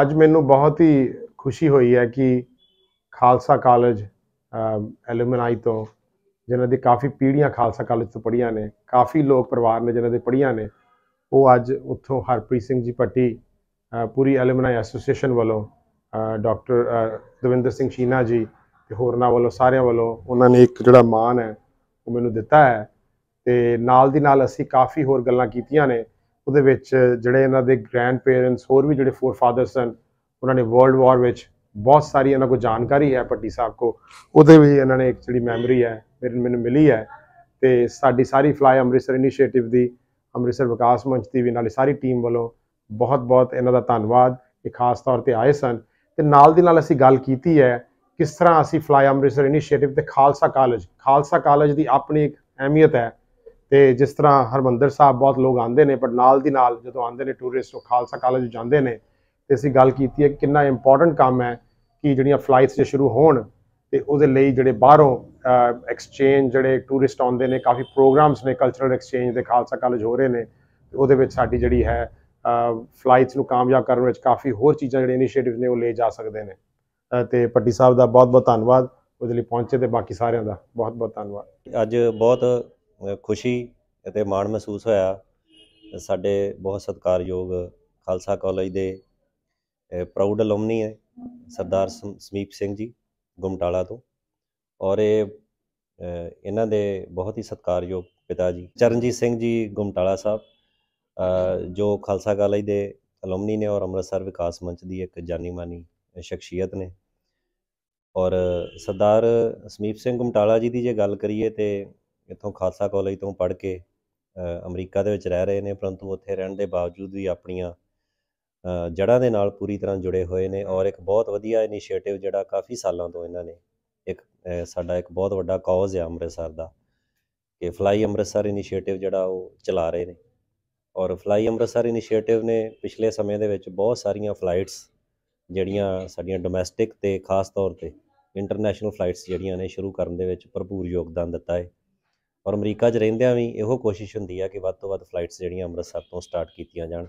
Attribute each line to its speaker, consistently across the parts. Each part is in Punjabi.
Speaker 1: ਅੱਜ ਮੈਨੂੰ ਬਹੁਤ ਹੀ ਖੁਸ਼ੀ ਹੋਈ ਹੈ ਕਿ ਖਾਲਸਾ ਕਾਲਜ ਐਲੂਮਨਾਈ ਤੋਂ ਜਿਨ੍ਹਾਂ ਦੀ ਕਾਫੀ ਪੀੜ੍ਹੀਆਂ ਖਾਲਸਾ ਕਾਲਜ ਤੋਂ ਪੜ੍ਹੀਆਂ ਨੇ ਕਾਫੀ ਲੋਕ ਪਰਿਵਾਰ ਨੇ ਜਿਨ੍ਹਾਂ ਦੇ ਪੜ੍ਹੀਆਂ ਨੇ ਉਹ ਅੱਜ ਉੱਥੋਂ ਹਰਪ੍ਰੀਤ ਸਿੰਘ ਜੀ ਪੱਟੀ ਪੂਰੀ ਐਲੂਮਨਾਈ ਐਸੋਸੀਏਸ਼ਨ ਵੱਲੋਂ ਡਾਕਟਰ ਦਵਿੰਦਰ ਸਿੰਘ ਸ਼ੀਨਾ ਜੀ ਤੇ ਹੋਰਨਾਂ ਵੱਲੋਂ ਸਾਰਿਆਂ ਵੱਲੋਂ ਉਹਨਾਂ ਨੇ ਇੱਕ ਜਿਹੜਾ ਮਾਨ ਹੈ ਉਹ ਮੈਨੂੰ ਦਿੱਤਾ ਹੈ ਤੇ ਨਾਲ ਦੀ ਨਾਲ ਅਸੀਂ ਕਾਫੀ ਹੋਰ ਗੱਲਾਂ ਕੀਤੀਆਂ ਨੇ ਉਹਦੇ ਵਿੱਚ ਜਿਹੜੇ ਇਹਨਾਂ ਦੇ ਗ੍ਰੈਂਡ ਪੇਰੈਂਟਸ ਹੋਰ ਵੀ ਜਿਹੜੇ ਫੋਰ ਫਾਦਰਸ ਹਨ ਉਹਨਾਂ ਨੇ ਵਰਲਡ ਵਾਰ ਵਿੱਚ ਬਹੁਤ ਸਾਰੀ ਇਹਨਾਂ ਕੋ ਜਾਣਕਾਰੀ ਹੈ ਪੱਟੀ ਸਾਹਿਬ ਕੋ ਉਹਦੇ ਵੀ ਇਹਨਾਂ ਨੇ ਇੱਕ ਜਿਹੜੀ ਮੈਮਰੀ ਹੈ ਮੇਰੇ ਮੈਨੂੰ ਮਿਲੀ ਹੈ ਤੇ ਸਾਡੀ ਸਾਰੀ ਫਲਾਈ ਅੰਮ੍ਰਿਤਸਰ ਇਨੀਸ਼ੀਏਟਿਵ ਦੀ ਅੰਮ੍ਰਿਤਸਰ ਵਿਕਾਸ ਮੰਚ ਦੀ ਵੀ ਨਾਲੇ ਸਾਰੀ ਟੀਮ ਵੱਲੋਂ ਬਹੁਤ-ਬਹੁਤ ਇਹਨਾਂ ਦਾ ਧੰਨਵਾਦ ਕਿ ਖਾਸ ਤੌਰ ਤੇ ਆਏ ਸਨ ਤੇ ਨਾਲ ਦੀ ਨਾਲ ਅਸੀਂ ਗੱਲ ਕੀਤੀ ਹੈ ਕਿਸ ਤਰ੍ਹਾਂ ਅਸੀਂ ਫਲਾਈ ਅੰਮ੍ਰਿਤਸਰ ਇਨੀਸ਼ੀਏਟਿਵ ਤੇ ਖਾਲਸਾ ਕਾਲਜ ਖਾਲਸਾ ਕਾਲਜ ਦੀ ਆਪਣੀ ਇੱਕ ਅਹਿਮੀਅਤ ਹੈ ਤੇ ਜਿਸ ਤਰ੍ਹਾਂ ਹਰਮੰਦਰ ਸਾਹਿਬ ਬਹੁਤ ਲੋਕ ਆਉਂਦੇ ਨੇ ਪਰ ਨਾਲ ਦੀ ਨਾਲ ਜਦੋਂ ਆਉਂਦੇ ਨੇ ਟੂਰਿਸਟ ਉਹ ਖਾਲਸਾ ਕਾਲਜ ਜਾਂਦੇ ਨੇ ਤੇ ਅਸੀਂ ਗੱਲ ਕੀਤੀ ਹੈ ਕਿੰਨਾ ਇੰਪੋਰਟੈਂਟ ਕੰਮ ਹੈ ਕਿ ਜਿਹੜੀਆਂ ਫਲਾਈਟਸ ਜੇ ਸ਼ੁਰੂ ਹੋਣ ਤੇ ਉਹਦੇ ਲਈ ਜਿਹੜੇ ਬਾਹਰੋਂ ਐਕਸਚੇਂਜ ਜਿਹੜੇ ਟੂਰਿਸਟ ਆਉਂਦੇ ਨੇ ਕਾਫੀ ਪ੍ਰੋਗਰਾਮਸ ਨੇ ਕਲਚਰਲ ਐਕਸਚੇਂਜ ਦੇ ਖਾਲਸਾ ਕਾਲਜ ਹੋ ਰਹੇ ਨੇ ਉਹਦੇ ਵਿੱਚ ਸਾਡੀ ਜਿਹੜੀ ਹੈ ਫਲਾਈਟਸ ਨੂੰ ਕਾਮਯਾਬ ਕਰਨ ਵਿੱਚ ਕਾਫੀ ਹੋਰ ਚੀਜ਼ਾਂ ਜਿਹੜੇ ਇਨੀਸ਼ੀਏਟਿਵ ਨੇ ਉਹ ਲੈ ਜਾ ਸਕਦੇ ਨੇ ਤੇ ਪੱਟੀ ਸਾਹਿਬ ਦਾ ਬਹੁਤ ਬਹੁਤ ਧੰਨਵਾਦ ਉਹਦੇ ਲਈ ਪਹੁੰਚੇ ਤੇ ਬਾਕੀ ਸਾਰਿਆਂ ਦਾ ਬਹੁਤ ਬਹੁਤ ਧੰਨਵਾਦ
Speaker 2: ਅੱਜ ਬਹੁਤ ਖੁਸ਼ੀ ਅਤੇ ਮਾਣ ਮਹਿਸੂਸ ਹੋਇਆ ਸਾਡੇ ਬਹੁਤ ਸਤਿਕਾਰਯੋਗ ਖਾਲਸਾ ਕਾਲਜ ਦੇ ਪ੍ਰਾਊਡ ਅਲਮਨੀ ਹੈ ਸਰਦਾਰ ਸਮੀਪ ਸਿੰਘ ਜੀ ਗੁਮਟਾਲਾ ਤੋਂ ਔਰ ਇਹ ਇਹਨਾਂ ਦੇ ਬਹੁਤ ਹੀ ਸਤਿਕਾਰਯੋਗ ਪਿਤਾ ਜੀ ਚਰਨਜੀਤ ਸਿੰਘ ਜੀ ਗੁਮਟਾਲਾ ਸਾਹਿਬ ਜੋ ਖਾਲਸਾ ਕਾਲਜ ਦੇ ਅਲਮਨੀ ਨੇ ਔਰ ਅੰਮ੍ਰਿਤਸਰ ਵਿਕਾਸ ਮੰਚ ਦੀ ਇੱਕ ਜਾਨੀ ਮਾਨੀ ਸ਼ਖਸੀਅਤ ਨੇ ਔਰ ਸਰਦਾਰ ਸਮੀਪ ਸਿੰਘ ਗੁਮਟਾਲਾ ਜੀ ਦੀ ਜੇ ਗੱਲ ਕਰੀਏ ਤੇ ਇੱਥੋਂ ਖਾਲਸਾ ਕਾਲਜ ਤੋਂ ਪੜ੍ਹ ਕੇ ਅਮਰੀਕਾ ਦੇ ਵਿੱਚ ਰਹਿ ਰਹੇ ਨੇ ਪਰੰਤੂ ਉੱਥੇ ਰਹਿਣ ਦੇ ਬਾਵਜੂਦ ਵੀ ਆਪਣੀਆਂ ਜੜ੍ਹਾਂ ਦੇ ਨਾਲ ਪੂਰੀ ਤਰ੍ਹਾਂ ਜੁੜੇ ਹੋਏ ਨੇ ਔਰ ਇੱਕ ਬਹੁਤ ਵਧੀਆ ਇਨੀਸ਼ੀਏਟਿਵ ਜਿਹੜਾ ਕਾਫੀ ਸਾਲਾਂ ਤੋਂ ਇਹਨਾਂ ਨੇ ਇੱਕ ਸਾਡਾ ਇੱਕ ਬਹੁਤ ਵੱਡਾ ਕਾਜ਼ ਹੈ ਅੰਮ੍ਰਿਤਸਰ ਦਾ ਕਿ ਫਲਾਈ ਅੰਮ੍ਰਿਤਸਰ ਇਨੀਸ਼ੀਏਟਿਵ ਜਿਹੜਾ ਉਹ ਚਲਾ ਰਹੇ ਨੇ ਔਰ ਫਲਾਈ ਅੰਮ੍ਰਿਤਸਰ ਇਨੀਸ਼ੀਏਟਿਵ ਨੇ ਪਿਛਲੇ ਸਮੇਂ ਦੇ ਵਿੱਚ ਬਹੁਤ ਸਾਰੀਆਂ ਫਲਾਈਟਸ ਜਿਹੜੀਆਂ ਸਾਡੀਆਂ ਡੋਮੈਸਟਿਕ ਤੇ ਖਾਸ ਤੌਰ ਤੇ ਇੰਟਰਨੈਸ਼ਨਲ ਫਲਾਈਟਸ ਜਿਹੜੀਆਂ ਨੇ ਸ਼ੁਰੂ ਕਰਨ ਦੇ ਵਿੱਚ ਭਰਪੂਰ ਯੋਗਦਾਨ ਦਿੱਤਾ ਹੈ ਔਰ ਅਮਰੀਕਾ 'ਚ ਰਹਿੰਦਿਆਂ ਵੀ ਇਹੋ ਕੋਸ਼ਿਸ਼ ਹੁੰਦੀ ਆ ਕਿ ਵੱਧ ਤੋਂ ਵੱਧ ਫਲਾਈਟਸ ਜਿਹੜੀਆਂ ਅੰਮ੍ਰਿਤਸਰ ਤੋਂ ਸਟਾਰਟ ਕੀਤੀਆਂ ਜਾਣ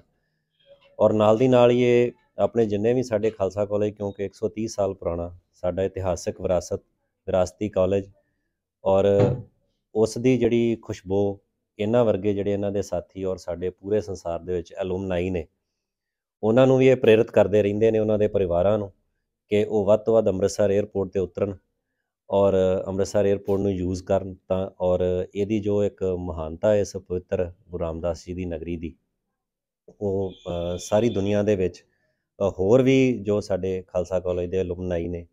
Speaker 2: ਔਰ ਨਾਲ ਦੀ ਨਾਲ ਹੀ ਇਹ ਆਪਣੇ ਜਿੰਨੇ ਵੀ ਸਾਡੇ ਖਾਲਸਾ ਕਾਲਜ ਕਿਉਂਕਿ 130 ਸਾਲ ਪੁਰਾਣਾ ਸਾਡਾ ਇਤਿਹਾਸਕ ਵਿਰਾਸਤ ਵਿਰਾਸਤੀ ਕਾਲਜ ਔਰ ਉਸ ਦੀ ਜਿਹੜੀ ਖੁਸ਼ਬੂ ਇਹਨਾਂ ਵਰਗੇ ਜਿਹੜੇ ਇਹਨਾਂ ਦੇ ਸਾਥੀ ਔਰ ਸਾਡੇ ਪੂਰੇ ਸੰਸਾਰ ਦੇ ਵਿੱਚ ਅਲੂਮਨਾਈ ਨੇ ਉਹਨਾਂ ਨੂੰ ਵੀ ਇਹ ਪ੍ਰੇਰਿਤ ਕਰਦੇ ਰਹਿੰਦੇ ਨੇ ਉਹਨਾਂ ਦੇ ਪਰਿਵਾਰਾਂ ਨੂੰ ਕਿ ਉਹ ਵੱਧ ਤੋਂ ਵੱਧ ਅੰਮ੍ਰਿਤਸਰ 에ਅਰਪੋਰਟ ਤੇ ਉਤਰਨ ਔਰ ਅੰਮ੍ਰਿਤਸਰ 에ਅਰਪੋਰਟ ਨੂੰ ਯੂਜ਼ ਕਰਨ ਤਾਂ ਔਰ ਇਹਦੀ ਜੋ ਇੱਕ ਮਹਾਨਤਾ ਹੈ ਇਸ ਪਵਿੱਤਰ ਗੁਰੂ ਰਾਮਦਾਸ ਜੀ ਦੀ ਨਗਰੀ ਦੀ ਉਹ ਸਾਰੀ ਦੁਨੀਆ ਦੇ ਵਿੱਚ ਹੋਰ ਵੀ ਜੋ ਸਾਡੇ ਖਾਲਸਾ ਕਾਲਜ ਦੇ ਅਲੂਮਨਾਈ ਨੇ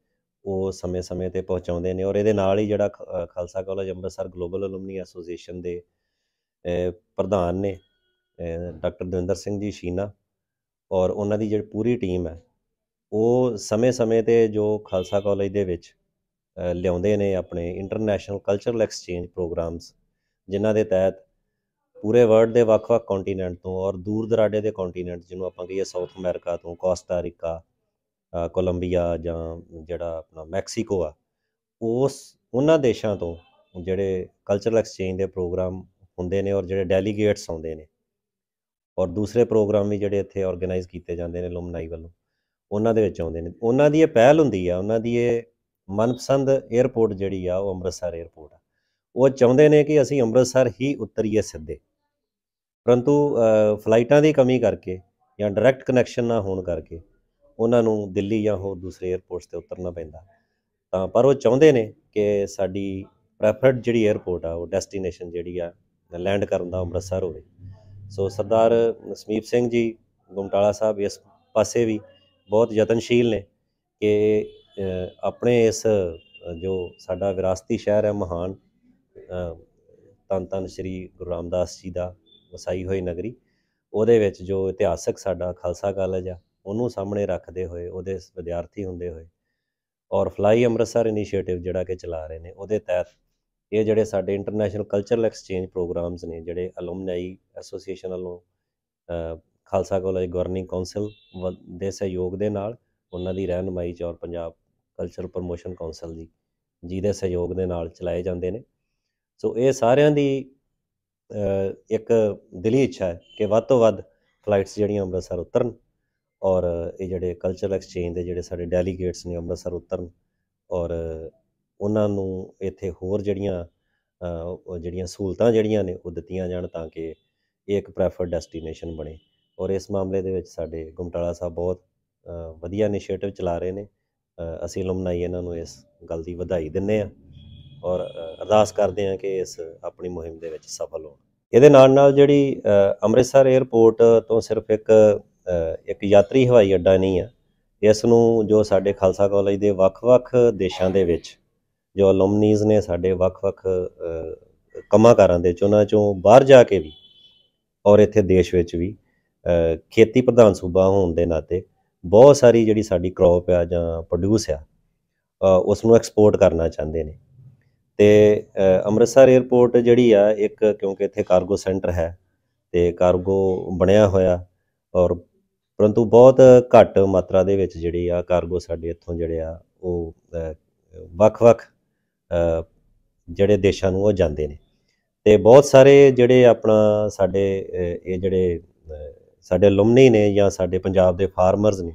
Speaker 2: ਉਹ ਸਮੇਂ-ਸਮੇਂ ਤੇ ਪਹੁੰਚਾਉਂਦੇ ਨੇ ਔਰ ਇਹਦੇ ਨਾਲ ਹੀ ਜਿਹੜਾ Khalsa college Amritsar global alumni association ਦੇ ਪ੍ਰਧਾਨ ਨੇ ਡਾਕਟਰ ਦਵਿੰਦਰ ਸਿੰਘ ਜੀ ਸ਼ੀਨਾ ਔਰ ਉਹਨਾਂ ਦੀ ਜਿਹੜੀ ਪੂਰੀ ਟੀਮ ਹੈ ਉਹ ਸਮੇਂ-ਸਮੇਂ ਤੇ ਜੋ ਖਾਲਸਾ ਕਾਲਜ ਦੇ ਵਿੱਚ ਲਿਆਉਂਦੇ ਨੇ ਆਪਣੇ ਇੰਟਰਨੈਸ਼ਨਲ ਕਲਚਰਲ ਐਕਸਚੇਂਜ ਪ੍ਰੋਗਰਾਮਸ ਜਿਨ੍ਹਾਂ ਦੇ ਤਹਿਤ ਪੂਰੇ ਵਰਲਡ ਦੇ ਵੱਖ-ਵੱਖ ਕੰਟੀਨੈਂਟ ਤੋਂ ਔਰ ਦੂਰ ਦਰਾਡੇ ਦੇ ਕੰਟੀਨੈਂਟ ਜਿਹਨੂੰ ਆਪਾਂ ਕਹੀਏ ਸਾਊਥ ਅਮਰੀਕਾ ਤੋਂ ਕੋਸਟਾ ਰਿਕਾ ਕੋਲੰਬੀਆ ਜਾਂ ਜਿਹੜਾ ਆਪਣਾ ਮੈਕਸੀਕੋ ਆ ਉਸ ਉਹਨਾਂ ਦੇਸ਼ਾਂ ਤੋਂ ਜਿਹੜੇ ਕਲਚਰਲ ਐਕਸਚੇਂਜ ਦੇ ਪ੍ਰੋਗਰਾਮ ਹੁੰਦੇ ਨੇ ਔਰ ਜਿਹੜੇ ਡੈਲੀਗੇਟਸ ਆਉਂਦੇ ਨੇ ਔਰ ਦੂਸਰੇ ਪ੍ਰੋਗਰਾਮ ਵੀ ਜਿਹੜੇ ਇੱਥੇ ਆਰਗੇਨਾਈਜ਼ ਕੀਤੇ ਜਾਂਦੇ ਨੇ ਲੁਮਨਾਈ ਵੱਲੋਂ ਉਹਨਾਂ ਦੇ ਵਿੱਚ ਆਉਂਦੇ ਨੇ ਉਹਨਾਂ ਦੀ ਇਹ ਪਹਿਲ ਹੁੰਦੀ ਆ ਉਹਨਾਂ ਦੀ ਇਹ ਮਨਪਸੰਦ 에어ਪੋਰਟ ਜਿਹੜੀ ਆ ਉਹ ਅੰਮ੍ਰਿਤਸਰ 에어ਪੋਰਟ ਆ ਉਹ ਚਾਹੁੰਦੇ ਨੇ ਕਿ ਅਸੀਂ ਅੰਮ੍ਰਿਤਸਰ ਹੀ ਉਤਰੀਏ ਸਿੱਧੇ ਪਰੰਤੂ ਫਲਾਈਟਾਂ ਦੀ ਕਮੀ ਕਰਕੇ ਜਾਂ ਡਾਇਰੈਕਟ ਕਨੈਕਸ਼ਨ ਨਾ ਹੋਣ ਕਰਕੇ ਉਹਨਾਂ ਨੂੰ ਦਿੱਲੀ ਜਾਂ ਹੋਰ ਦੂਸਰੇ 에어ਪੋਰਟਸ ਤੇ ਉਤਰਨਾ ਪੈਂਦਾ ਤਾਂ ਪਰ ਉਹ ਚਾਹੁੰਦੇ ਨੇ ਕਿ ਸਾਡੀ ਪ੍ਰੈਫਰਡ ਜਿਹੜੀ 에어ਪੋਰਟ ਆ ਉਹ ਡੈਸਟੀਨੇਸ਼ਨ ਜਿਹੜੀ ਆ ਲੈਂਡ ਕਰਨ ਦਾ ਅੰਮ੍ਰਿਤਸਰ ਹੋਵੇ ਸੋ ਸਰਦਾਰ ਸਮੀਪ ਸਿੰਘ ਜੀ ਗੁਮਟਾਲਾ ਸਾਹਿਬ ਇਸ ਪਾਸੇ ਵੀ ਬਹੁਤ ਯਤਨਸ਼ੀਲ ਨੇ ਕਿ ਆਪਣੇ ਇਸ ਜੋ ਸਾਡਾ ਵਿਰਾਸਤੀ ਸ਼ਹਿਰ ਹੈ ਮਹਾਨ ਤਨ ਤਨ ਸ੍ਰੀ ਗੁਰੂ ਰਾਮਦਾਸ ਜੀ ਦਾ ਵਸਾਈ ਹੋਈ ਨਗਰੀ ਉਹਦੇ ਵਿੱਚ ਜੋ ਇਤਿਹਾਸਕ ਸਾਡਾ ਖਾਲਸਾ ਕਾਲਜ ਆ ਉਹਨੂੰ ਸਾਹਮਣੇ ਰੱਖਦੇ ਹੋਏ ਉਹਦੇ ਵਿਦਿਆਰਥੀ ਹੁੰਦੇ ਹੋਏ ਔਰ ਫਲਾਈ ਅੰਮ੍ਰਿਤਸਰ ਇਨੀਸ਼ੀਏਟਿਵ ਜਿਹੜਾ ਕਿ ਚਲਾ ਰਹੇ ਨੇ ਉਹਦੇ ਤਹਿਤ ਇਹ ਜਿਹੜੇ ਸਾਡੇ ਇੰਟਰਨੈਸ਼ਨਲ ਕਲਚਰਲ ਐਕਸਚੇਂਜ ਪ੍ਰੋਗਰਾਮਸ ਨੇ ਜਿਹੜੇ ਅਲੂਮਨਾਈ ਐਸੋਸੀਏਸ਼ਨ ਵੱਲੋਂ ਖਾਲਸਾ ਕਾਲਜ ਗਵਰਨਿੰਗ ਕਾਉਂਸਲ ਦੇ ਸਹਿਯੋਗ ਦੇ ਨਾਲ ਉਹਨਾਂ ਦੀ ਰਹਿਨਮਾਈ ਚ ਔਰ ਪੰਜਾਬ ਕਲਚਰਲ ਪ੍ਰੋਮੋਸ਼ਨ ਕਾਉਂਸਲ ਦੀ ਜਿਹਦੇ ਸਹਿਯੋਗ ਦੇ ਨਾਲ ਚਲਾਏ ਜਾਂਦੇ ਨੇ ਸੋ ਇਹ ਸਾਰਿਆਂ ਦੀ ਇੱਕ ਦਿਲੀ ਇੱਛਾ ਹੈ ਕਿ ਵੱਧ ਤੋਂ ਵੱਧ ਫਲਾਈਟਸ ਜਿਹੜੀਆਂ ਅੰਮ੍ਰਿਤਸਰ ਉਤਰਨ ਔਰ ਇਹ ਜਿਹੜੇ ਕਲਚਰਲ ਐਕਸਚੇਂਜ ਦੇ ਜਿਹੜੇ ਸਾਡੇ ਡੈਲੀਗੇਟਸ ਨੇ ਅੰਮ੍ਰਿਤਸਰ ਉਤਰਨ ਔਰ ਉਹਨਾਂ ਨੂੰ ਇੱਥੇ ਹੋਰ ਜਿਹੜੀਆਂ ਜਿਹੜੀਆਂ ਸਹੂਲਤਾਂ ਜਿਹੜੀਆਂ ਨੇ ਉਹ ਦਿੱਤੀਆਂ ਜਾਣ ਤਾਂ ਕਿ ਇਹ ਇੱਕ ਪ੍ਰੈਫਰਡ ਡੈਸਟੀਨੇਸ਼ਨ ਬਣੇ ਔਰ ਇਸ ਮਾਮਲੇ ਦੇ ਵਿੱਚ ਸਾਡੇ ਗੁਮਟਾਲਾ ਸਾਹਿਬ ਬਹੁਤ ਵਧੀਆ ਇਨੀਸ਼ੀਏਟਿਵ ਚਲਾ ਰਹੇ ਨੇ ਅਸੀਂ ਅਲਮਨਾਈ ਇਹਨਾਂ ਨੂੰ ਇਸ ਗੱਲ ਦੀ ਵਧਾਈ ਦਿੰਨੇ ਆ ਔਰ ਅਰਦਾਸ ਕਰਦੇ ਆ ਕਿ ਇਸ ਆਪਣੀ ਮੁਹਿੰਮ ਦੇ ਵਿੱਚ ਸਫਲ ਹੋਣ ਇਹਦੇ ਨਾਲ ਨਾਲ ਜਿਹੜੀ ਅੰਮ੍ਰਿਤਸਰ 에ਅਰਪੋਰਟ ਤੋਂ ਸਿਰਫ ਇੱਕ ਇੱਕ ਯਾਤਰੀ ਹਵਾਈ ਅੱਡਾ ਨਹੀਂ ਆ ਇਸ ਨੂੰ ਜੋ ਸਾਡੇ ਖਾਲਸਾ ਕਾਲਜ ਦੇ ਵੱਖ-ਵੱਖ ਦੇਸ਼ਾਂ ਦੇ ਵਿੱਚ ਜੋ ਅਲੂਮਨੀਜ਼ ਨੇ ਸਾਡੇ ਵੱਖ-ਵੱਖ ਕਮਾਕਾਰਾਂ ਦੇ ਚੋਣਾਂ ਚੋਂ ਬਾਹਰ ਜਾ ਕੇ ਵੀ ਔਰ ਇੱਥੇ ਦੇਸ਼ ਵਿੱਚ ਵੀ ਖੇਤੀ ਪ੍ਰਧਾਨ ਸੂਬਾ ਹੋਣ ਦੇ ਨਾਤੇ ਬਹੁਤ ਸਾਰੀ ਜਿਹੜੀ ਸਾਡੀ ਕ੍ਰੌਪ ਆ ਜਾਂ ਪ੍ਰੋਡਿਊਸ ਆ ਉਸ ਨੂੰ ਐਕਸਪੋਰਟ ਕਰਨਾ ਚਾਹੁੰਦੇ ਨੇ ਤੇ ਅੰਮ੍ਰਿਤਸਰ 에ਅਰਪੋਰਟ ਜਿਹੜੀ ਆ ਇੱਕ ਕਿਉਂਕਿ ਇੱਥੇ ਕਾਰਗੋ ਸੈਂਟਰ ਹੈ ਤੇ ਕਾਰਗੋ ਬਣਿਆ ਹੋਇਆ ਔਰ ਪਰੰਤੂ ਬਹੁਤ ਘੱਟ ਮਾਤਰਾ ਦੇ ਵਿੱਚ ਜਿਹੜੀ ਆ ਕਾਰਗੋ ਸਾਡੇ ਇੱਥੋਂ ਜਿਹੜੇ ਆ ਉਹ ਵੱਖ-ਵੱਖ ਜਿਹੜੇ ਦੇਸ਼ਾਂ ਨੂੰ ਉਹ ਜਾਂਦੇ ਨੇ ਤੇ ਬਹੁਤ ਸਾਰੇ ਜਿਹੜੇ ਆਪਣਾ ਸਾਡੇ ਇਹ ਜਿਹੜੇ ਸਾਡੇ ਲੁਮਨੀ ਨੇ ਜਾਂ ਸਾਡੇ ਪੰਜਾਬ ਦੇ ਫਾਰਮਰਸ ਨੇ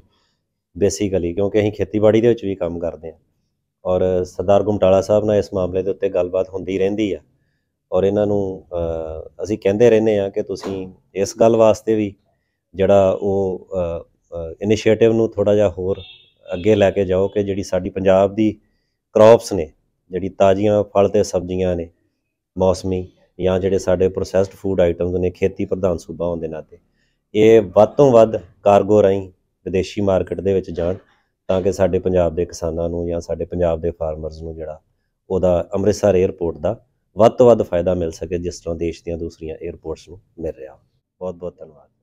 Speaker 2: ਬੇਸਿਕਲੀ ਕਿਉਂਕਿ ਅਸੀਂ ਖੇਤੀਬਾੜੀ ਦੇ ਵਿੱਚ ਵੀ ਕੰਮ ਕਰਦੇ ਹਾਂ ਔਰ ਸਰਦਾਰ ਗੁਮਟਾਲਾ ਸਾਹਿਬ ਨਾਲ ਇਸ ਮਾਮਲੇ ਦੇ ਉੱਤੇ ਗੱਲਬਾਤ ਹੁੰਦੀ ਰਹਿੰਦੀ ਆ ਔਰ ਇਹਨਾਂ ਨੂੰ ਅਸੀਂ ਕਹਿੰਦੇ ਰਹਿੰਦੇ ਆ ਕਿ ਤੁਸੀਂ ਇਸ ਗੱਲ ਵਾਸਤੇ ਵੀ ਜਿਹੜਾ ਉਹ ਇਨੀਸ਼ੀਏਟਿਵ ਨੂੰ ਥੋੜਾ ਜਿਹਾ ਹੋਰ ਅੱਗੇ ਲੈ ਕੇ ਜਾਓ ਕਿ ਜਿਹੜੀ ਸਾਡੀ ਪੰਜਾਬ ਦੀ ਕ੍ਰੌਪਸ ਨੇ ਜਿਹੜੀ ਤਾਜ਼ੀਆਂ ਫਲ ਤੇ ਸਬਜ਼ੀਆਂ ਨੇ ਮੌਸਮੀ ਜਾਂ ਜਿਹੜੇ ਸਾਡੇ ਪ੍ਰੋਸੈਸਡ ਫੂਡ ਆਈਟਮਸ ਨੇ ਖੇਤੀ ਪ੍ਰਧਾਨ ਸੂਬਾ ਹੋਣ ਦੇ ਨਾਤੇ ਇਹ ਵੱਧ ਤੋਂ ਵੱਧ ਕਾਰਗੋ ਰਹੀਂ ਵਿਦੇਸ਼ੀ ਮਾਰਕੀਟ ਦੇ ਵਿੱਚ ਜਾਣ ਤਾਂ ਕਿ ਸਾਡੇ ਪੰਜਾਬ ਦੇ ਕਿਸਾਨਾਂ ਨੂੰ ਜਾਂ ਸਾਡੇ ਪੰਜਾਬ ਦੇ ਫਾਰਮਰਸ ਨੂੰ ਜਿਹੜਾ ਉਹਦਾ ਅੰਮ੍ਰਿਤਸਰ 에ਅਰਪੋਰਟ ਦਾ ਵੱਧ ਤੋਂ ਵੱਧ ਫਾਇਦਾ ਮਿਲ ਸਕੇ ਜਿਸ ਤਰ੍ਹਾਂ ਦੇਸ਼ ਦੀਆਂ ਦੂਸਰੀਆਂ 에ਅਰਪੋਰਟਸ ਨੂੰ ਮਿਲ ਰਿਹਾ ਬਹੁਤ ਬਹੁਤ ਧੰਨਵਾਦ